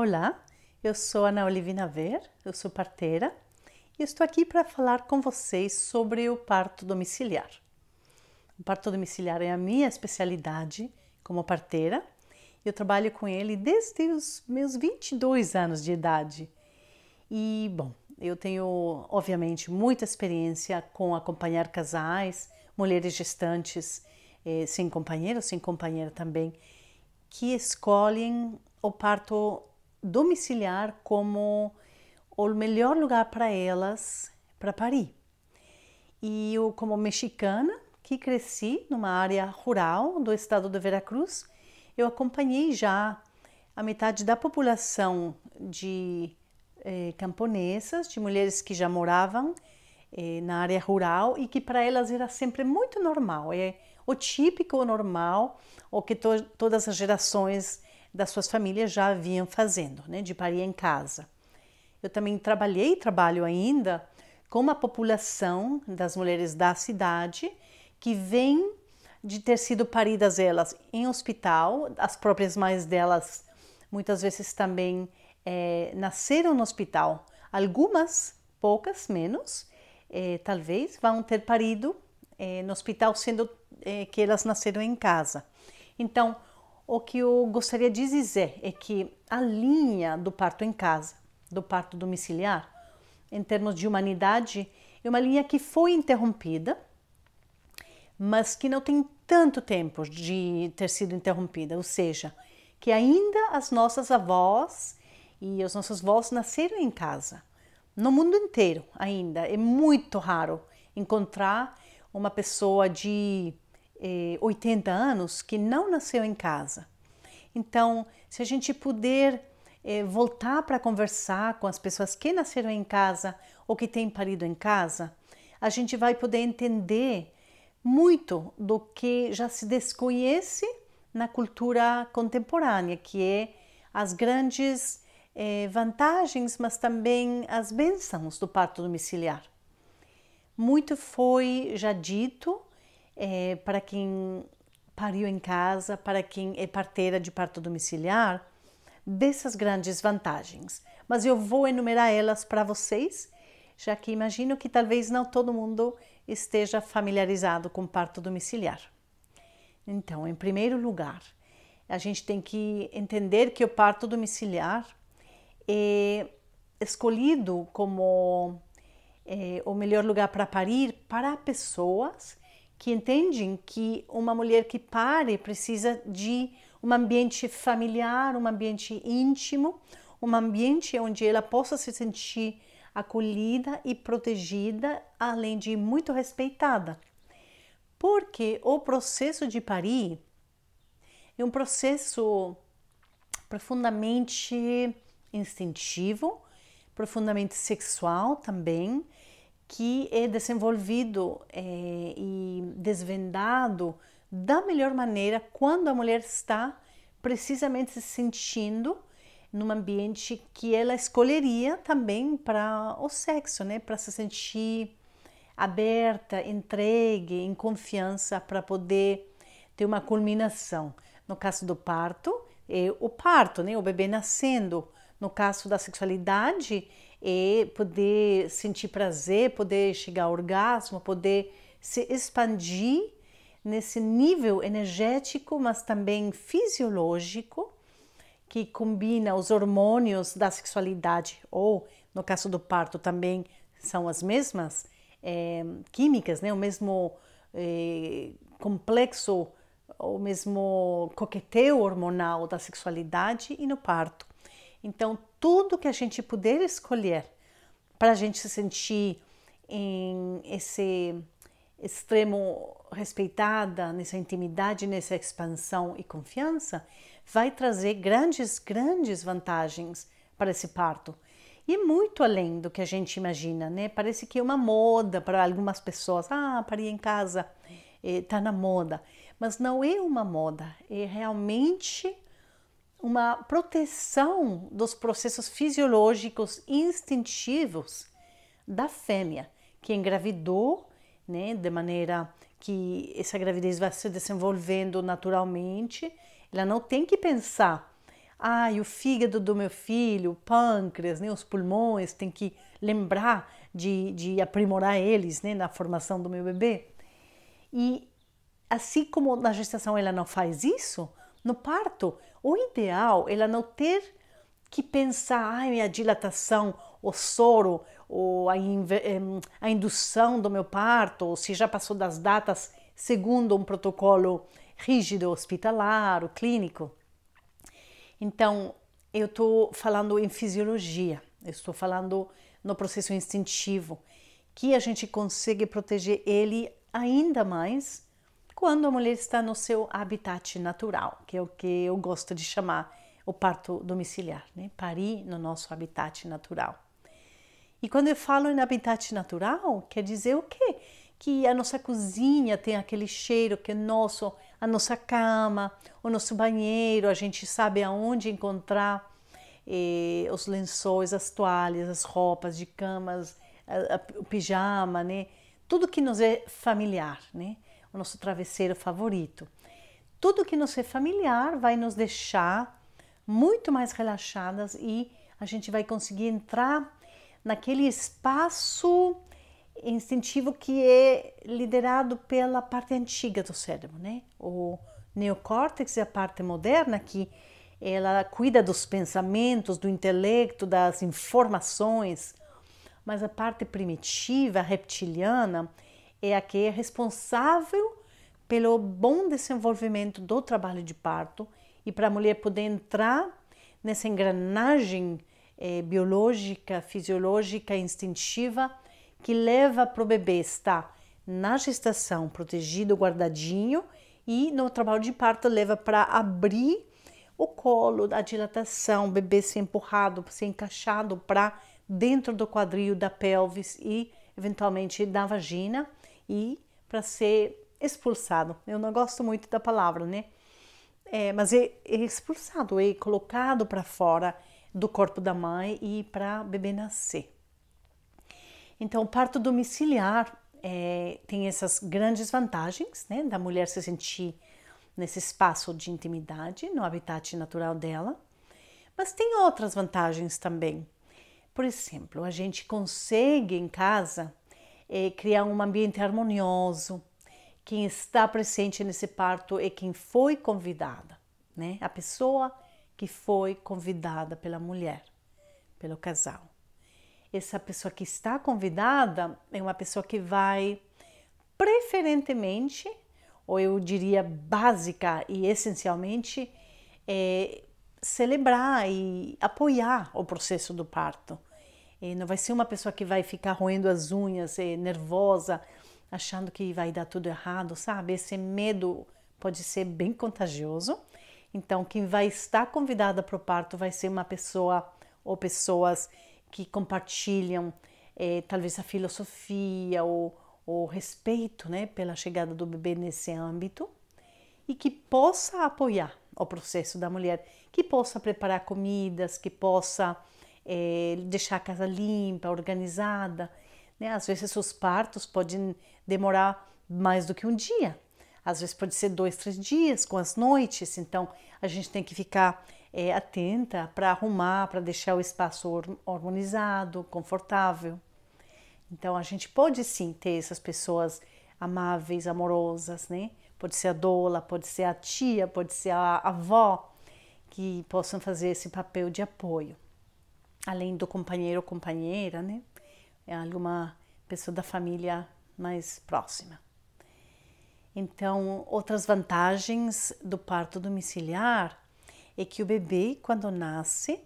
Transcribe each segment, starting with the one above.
Olá, eu sou Ana Olivina Ver, eu sou parteira e estou aqui para falar com vocês sobre o parto domiciliar. O parto domiciliar é a minha especialidade como parteira eu trabalho com ele desde os meus 22 anos de idade. E, bom, eu tenho, obviamente, muita experiência com acompanhar casais, mulheres gestantes, eh, sem companheiro, sem companheira também, que escolhem o parto domiciliar como o melhor lugar para elas para parir E eu, como mexicana, que cresci numa área rural do estado de Veracruz, eu acompanhei já a metade da população de eh, camponesas, de mulheres que já moravam eh, na área rural e que para elas era sempre muito normal, é o típico normal, o que to todas as gerações das suas famílias já haviam fazendo, né, de parir em casa. Eu também trabalhei e trabalho ainda com a população das mulheres da cidade que vem de ter sido paridas elas em hospital, as próprias mães delas muitas vezes também é, nasceram no hospital. Algumas, poucas menos, é, talvez vão ter parido é, no hospital, sendo que elas nasceram em casa. Então, o que eu gostaria de dizer é que a linha do parto em casa, do parto domiciliar, em termos de humanidade, é uma linha que foi interrompida, mas que não tem tanto tempo de ter sido interrompida, ou seja, que ainda as nossas avós e os nossos avós nasceram em casa. No mundo inteiro ainda é muito raro encontrar uma pessoa de eh, 80 anos que não nasceu em casa. Então, se a gente puder eh, voltar para conversar com as pessoas que nasceram em casa ou que têm parido em casa, a gente vai poder entender muito do que já se desconhece na cultura contemporânea, que é as grandes eh, vantagens, mas também as bênçãos do parto domiciliar. Muito foi já dito é, para quem pariu em casa, para quem é parteira de parto domiciliar, dessas grandes vantagens. Mas eu vou enumerar elas para vocês, já que imagino que talvez não todo mundo esteja familiarizado com parto domiciliar. Então, em primeiro lugar, a gente tem que entender que o parto domiciliar é escolhido como é, o melhor lugar para parir para pessoas que entendem que uma mulher que pare precisa de um ambiente familiar, um ambiente íntimo, um ambiente onde ela possa se sentir acolhida e protegida, além de muito respeitada. Porque o processo de parir é um processo profundamente instintivo, profundamente sexual também, que é desenvolvido eh, e desvendado da melhor maneira quando a mulher está precisamente se sentindo num ambiente que ela escolheria também para o sexo, né? Para se sentir aberta, entregue, em confiança para poder ter uma culminação. No caso do parto, é o parto, né? O bebê nascendo. No caso da sexualidade, e poder sentir prazer, poder chegar ao orgasmo, poder se expandir nesse nível energético, mas também fisiológico, que combina os hormônios da sexualidade, ou no caso do parto também são as mesmas é, químicas, né? o mesmo é, complexo, o mesmo coquetel hormonal da sexualidade e no parto. Então, tudo que a gente puder escolher para a gente se sentir em esse extremo respeitada, nessa intimidade, nessa expansão e confiança, vai trazer grandes, grandes vantagens para esse parto. E muito além do que a gente imagina, né? Parece que é uma moda para algumas pessoas. Ah, parir em casa, está eh, na moda. Mas não é uma moda, é realmente uma proteção dos processos fisiológicos instintivos da fêmea que engravidou, né, de maneira que essa gravidez vai se desenvolvendo naturalmente. Ela não tem que pensar, ai, ah, o fígado do meu filho, o pâncreas, né, os pulmões, tem que lembrar de, de aprimorar eles né, na formação do meu bebê. E assim como na gestação ela não faz isso, no parto, o ideal é ela não ter que pensar, ai, minha dilatação, o soro, ou a, a indução do meu parto, ou se já passou das datas segundo um protocolo rígido hospitalar ou clínico. Então, eu estou falando em fisiologia, eu estou falando no processo instintivo, que a gente consegue proteger ele ainda mais quando a mulher está no seu habitat natural, que é o que eu gosto de chamar o parto domiciliar, né? Parir no nosso habitat natural. E quando eu falo em habitat natural, quer dizer o quê? Que a nossa cozinha tem aquele cheiro que é nosso, a nossa cama, o nosso banheiro, a gente sabe aonde encontrar eh, os lençóis, as toalhas, as roupas de camas, a, a, o pijama, né? Tudo que nos é familiar, né? o nosso travesseiro favorito. Tudo que nos é familiar vai nos deixar muito mais relaxadas e a gente vai conseguir entrar naquele espaço instintivo que é liderado pela parte antiga do cérebro, né? O neocórtex é a parte moderna que ela cuida dos pensamentos, do intelecto, das informações, mas a parte primitiva, reptiliana, é a que é responsável pelo bom desenvolvimento do trabalho de parto e para a mulher poder entrar nessa engrenagem eh, biológica, fisiológica, instintiva que leva para o bebê estar na gestação protegido, guardadinho e no trabalho de parto leva para abrir o colo, a dilatação, o bebê ser empurrado, ser encaixado para dentro do quadril da pelvis e eventualmente da vagina e para ser expulsado. Eu não gosto muito da palavra, né? É, mas é, é expulsado, é colocado para fora do corpo da mãe e para bebê nascer. Então, o parto domiciliar é, tem essas grandes vantagens, né? Da mulher se sentir nesse espaço de intimidade, no habitat natural dela. Mas tem outras vantagens também. Por exemplo, a gente consegue em casa é criar um ambiente harmonioso. Quem está presente nesse parto é quem foi convidada, né? A pessoa que foi convidada pela mulher, pelo casal. Essa pessoa que está convidada é uma pessoa que vai preferentemente, ou eu diria básica e essencialmente, é celebrar e apoiar o processo do parto não vai ser uma pessoa que vai ficar roendo as unhas, eh, nervosa, achando que vai dar tudo errado, sabe? Esse medo pode ser bem contagioso. Então, quem vai estar convidada para o parto vai ser uma pessoa ou pessoas que compartilham é, talvez a filosofia ou o respeito né, pela chegada do bebê nesse âmbito e que possa apoiar o processo da mulher, que possa preparar comidas, que possa é, deixar a casa limpa, organizada. Né? Às vezes os partos podem demorar mais do que um dia. Às vezes pode ser dois, três dias com as noites. Então a gente tem que ficar é, atenta para arrumar, para deixar o espaço harmonizado, confortável. Então a gente pode sim ter essas pessoas amáveis, amorosas, né? Pode ser a dola, pode ser a tia, pode ser a avó que possam fazer esse papel de apoio além do companheiro ou companheira, né? É alguma pessoa da família mais próxima. Então, outras vantagens do parto domiciliar é que o bebê, quando nasce,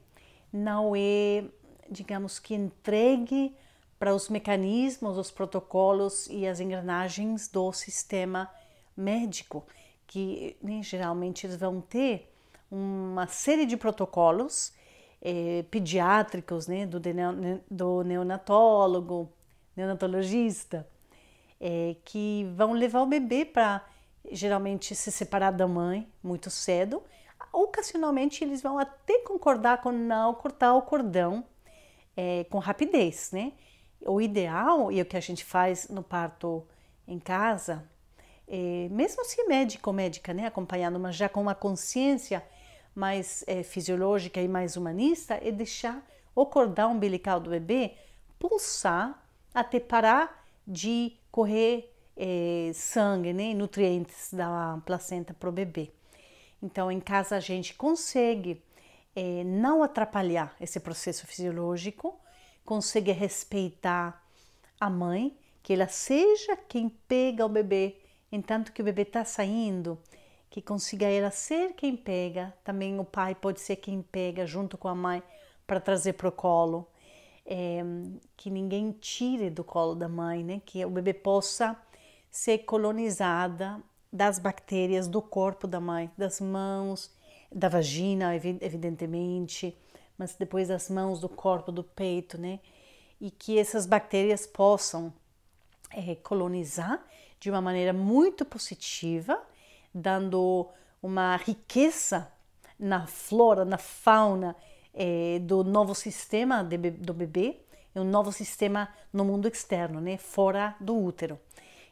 não é, digamos que, entregue para os mecanismos, os protocolos e as engrenagens do sistema médico, que né, geralmente eles vão ter uma série de protocolos é, pediátricos, né, do, do neonatólogo, neonatologista, é, que vão levar o bebê para geralmente se separar da mãe muito cedo. Ocasionalmente eles vão até concordar com não cortar o cordão é, com rapidez, né? O ideal e é o que a gente faz no parto em casa, é, mesmo se médico ou médica, né, acompanhando, mas já com uma consciência mais é, fisiológica e mais humanista é deixar o cordão umbilical do bebê pulsar até parar de correr é, sangue, né, nutrientes da placenta para o bebê. Então, em casa a gente consegue é, não atrapalhar esse processo fisiológico, consegue respeitar a mãe, que ela seja quem pega o bebê, enquanto que o bebê está saindo que consiga ela ser quem pega, também o pai pode ser quem pega junto com a mãe para trazer para o colo, é, que ninguém tire do colo da mãe, né? que o bebê possa ser colonizada das bactérias do corpo da mãe, das mãos, da vagina, evidentemente, mas depois das mãos, do corpo, do peito, né? E que essas bactérias possam é, colonizar de uma maneira muito positiva dando uma riqueza na flora, na fauna é, do novo sistema de, do bebê e um novo sistema no mundo externo, né, fora do útero.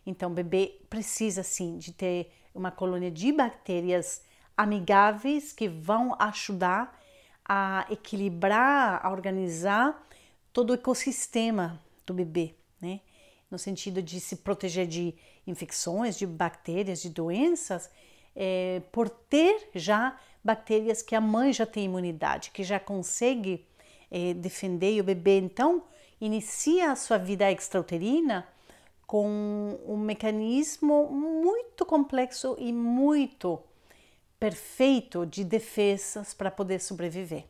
Então, o bebê precisa sim de ter uma colônia de bactérias amigáveis que vão ajudar a equilibrar, a organizar todo o ecossistema do bebê, né? no sentido de se proteger de infecções, de bactérias, de doenças, é, por ter já bactérias que a mãe já tem imunidade, que já consegue é, defender e o bebê então inicia a sua vida extrauterina com um mecanismo muito complexo e muito perfeito de defesas para poder sobreviver.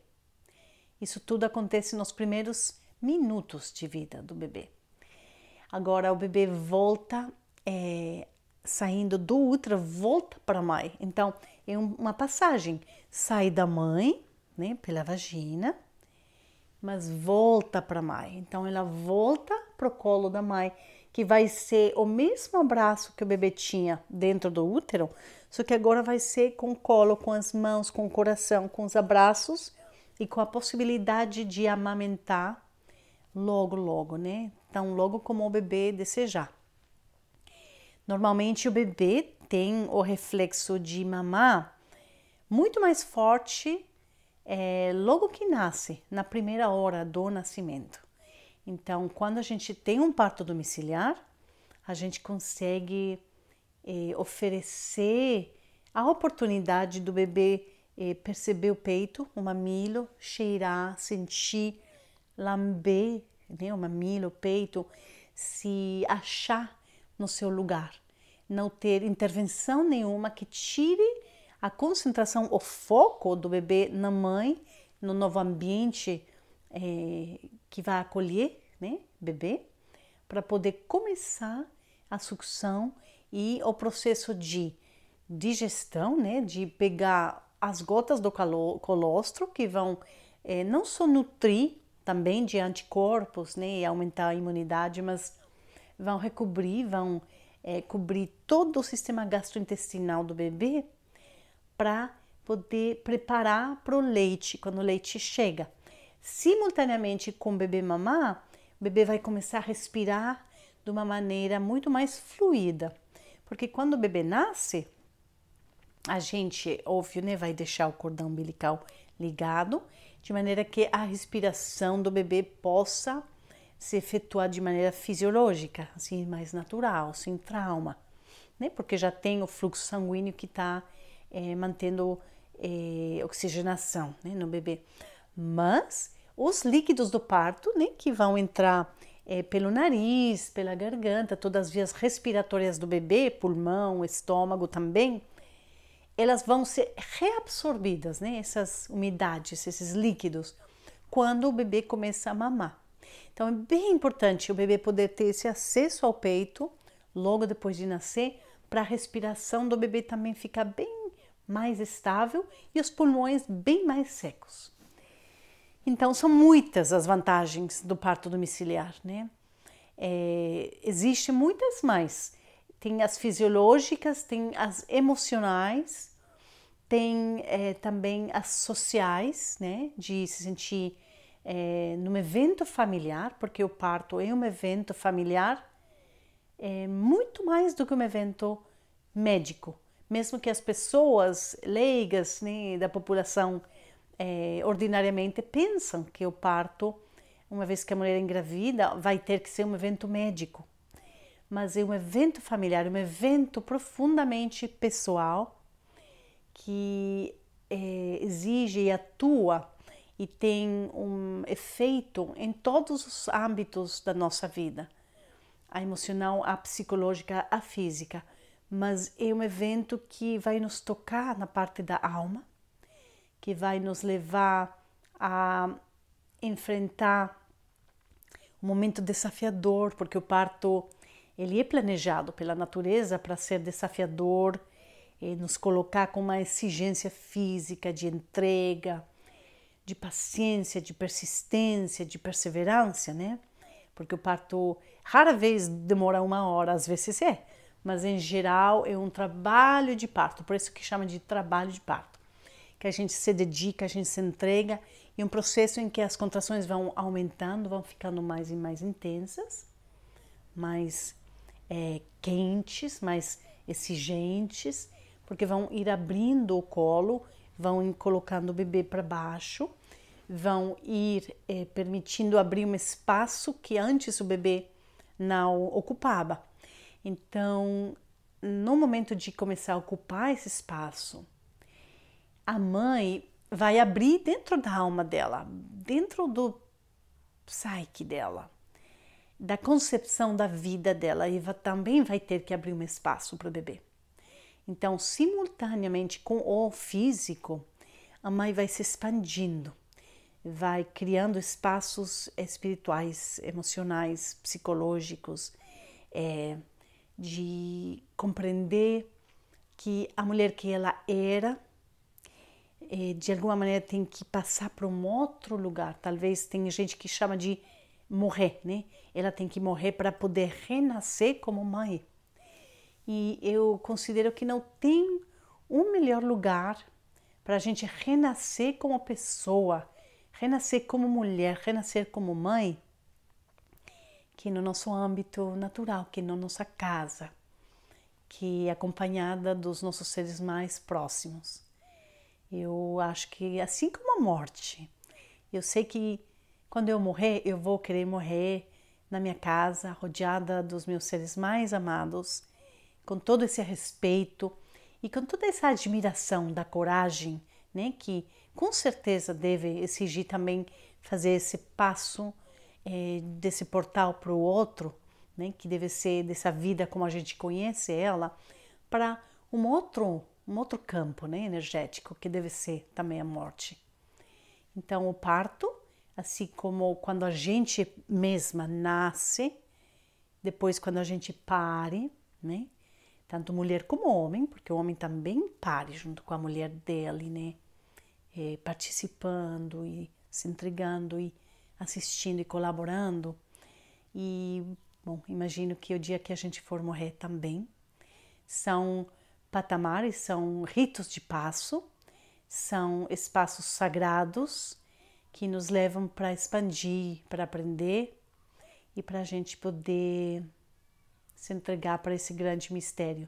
Isso tudo acontece nos primeiros minutos de vida do bebê. Agora o bebê volta, é, saindo do útero, volta para a mãe. Então é uma passagem, sai da mãe, né, pela vagina, mas volta para a mãe. Então ela volta para o colo da mãe, que vai ser o mesmo abraço que o bebê tinha dentro do útero, só que agora vai ser com o colo, com as mãos, com o coração, com os abraços e com a possibilidade de amamentar logo, logo, né? tão logo como o bebê desejar. Normalmente o bebê tem o reflexo de mamar muito mais forte é, logo que nasce, na primeira hora do nascimento. Então, quando a gente tem um parto domiciliar, a gente consegue é, oferecer a oportunidade do bebê é, perceber o peito, o mamilo, cheirar, sentir, lamber o né? Mamilo, o peito, se achar no seu lugar, não ter intervenção nenhuma que tire a concentração, o foco do bebê na mãe, no novo ambiente é, que vai acolher, né, bebê, para poder começar a sucção e o processo de digestão, né, de pegar as gotas do colostro que vão é, não só nutrir também de anticorpos, né, e aumentar a imunidade, mas vão recobrir, vão é, cobrir todo o sistema gastrointestinal do bebê para poder preparar para o leite, quando o leite chega. Simultaneamente com o bebê mamar, o bebê vai começar a respirar de uma maneira muito mais fluida, porque quando o bebê nasce, a gente, óbvio, né, vai deixar o cordão umbilical ligado de maneira que a respiração do bebê possa se efetuar de maneira fisiológica, assim, mais natural, sem trauma, né? Porque já tem o fluxo sanguíneo que está é, eh, mantendo é, oxigenação né, no bebê. Mas os líquidos do parto, né, que vão entrar é, pelo nariz, pela garganta, todas as vias respiratórias do bebê, pulmão, estômago também, elas vão ser reabsorvidas, né? essas umidades, esses líquidos, quando o bebê começa a mamar. Então é bem importante o bebê poder ter esse acesso ao peito logo depois de nascer, para a respiração do bebê também ficar bem mais estável e os pulmões bem mais secos. Então são muitas as vantagens do parto domiciliar, né? É, Existem muitas mais. Tem as fisiológicas, tem as emocionais, tem é, também as sociais, né, de se sentir é, num evento familiar, porque o parto é um evento familiar, é, muito mais do que um evento médico. Mesmo que as pessoas leigas né, da população é, ordinariamente pensam que o parto, uma vez que a mulher engravida, vai ter que ser um evento médico. Mas é um evento familiar, um evento profundamente pessoal que é, exige e atua e tem um efeito em todos os âmbitos da nossa vida a emocional, a psicológica, a física. Mas é um evento que vai nos tocar na parte da alma, que vai nos levar a enfrentar um momento desafiador, porque o parto ele é planejado pela natureza para ser desafiador nos colocar com uma exigência física de entrega, de paciência, de persistência, de perseverança, né? Porque o parto rara vez demora uma hora, às vezes é, mas em geral é um trabalho de parto, por isso que chama de trabalho de parto, que a gente se dedica, a gente se entrega e um processo em que as contrações vão aumentando, vão ficando mais e mais intensas, mais é, quentes, mais exigentes porque vão ir abrindo o colo, vão colocando o bebê para baixo, vão ir é, permitindo abrir um espaço que antes o bebê não ocupava. Então, no momento de começar a ocupar esse espaço, a mãe vai abrir dentro da alma dela, dentro do psique dela, da concepção da vida dela, e também vai ter que abrir um espaço para o bebê. Então, simultaneamente com o físico, a mãe vai se expandindo, vai criando espaços espirituais, emocionais, psicológicos, é, de compreender que a mulher que ela era, é, de alguma maneira tem que passar para um outro lugar. Talvez tem gente que chama de morrer, né? Ela tem que morrer para poder renascer como mãe. E eu considero que não tem um melhor lugar para a gente renascer como pessoa, renascer como mulher, renascer como mãe, que no nosso âmbito natural, que na nossa casa, que acompanhada dos nossos seres mais próximos. Eu acho que assim como a morte, eu sei que quando eu morrer, eu vou querer morrer na minha casa, rodeada dos meus seres mais amados com todo esse respeito e com toda essa admiração da coragem, né, que com certeza deve exigir também fazer esse passo é, desse portal para o outro, né, que deve ser dessa vida como a gente conhece ela, para um outro, um outro campo né, energético, que deve ser também a morte. Então, o parto, assim como quando a gente mesma nasce, depois, quando a gente pare, né? tanto mulher como homem, porque o homem também pare junto com a mulher dele, né? É, participando e se entregando e assistindo e colaborando. E, bom, imagino que o dia que a gente for morrer também são patamares, são ritos de passo, são espaços sagrados que nos levam para expandir, para aprender e para a gente poder se entregar para esse grande mistério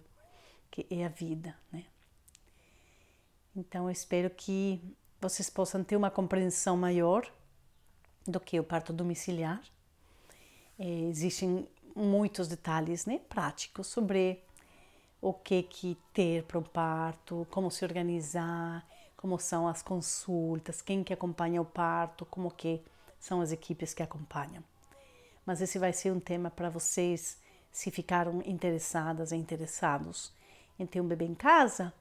que é a vida, né? Então eu espero que vocês possam ter uma compreensão maior do que o parto domiciliar. É, existem muitos detalhes, né, práticos sobre o que que ter para o parto, como se organizar, como são as consultas, quem que acompanha o parto, como que são as equipes que acompanham. Mas esse vai ser um tema para vocês se ficaram interessadas e interessados em ter um bebê em casa,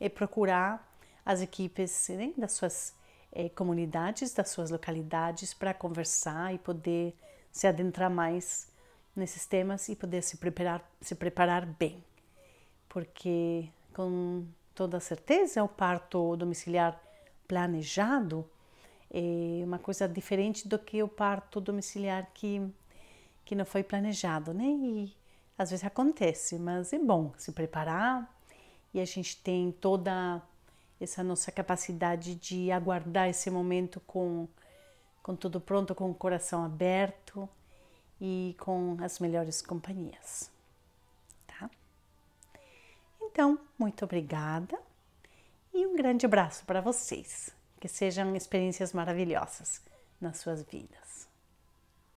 é procurar as equipes né, das suas eh, comunidades, das suas localidades, para conversar e poder se adentrar mais nesses temas e poder se preparar, se preparar bem. Porque, com toda certeza, o parto domiciliar planejado é uma coisa diferente do que o parto domiciliar que que não foi planejado, né? E às vezes acontece, mas é bom se preparar e a gente tem toda essa nossa capacidade de aguardar esse momento com, com tudo pronto, com o coração aberto e com as melhores companhias. Tá? Então, muito obrigada e um grande abraço para vocês. Que sejam experiências maravilhosas nas suas vidas.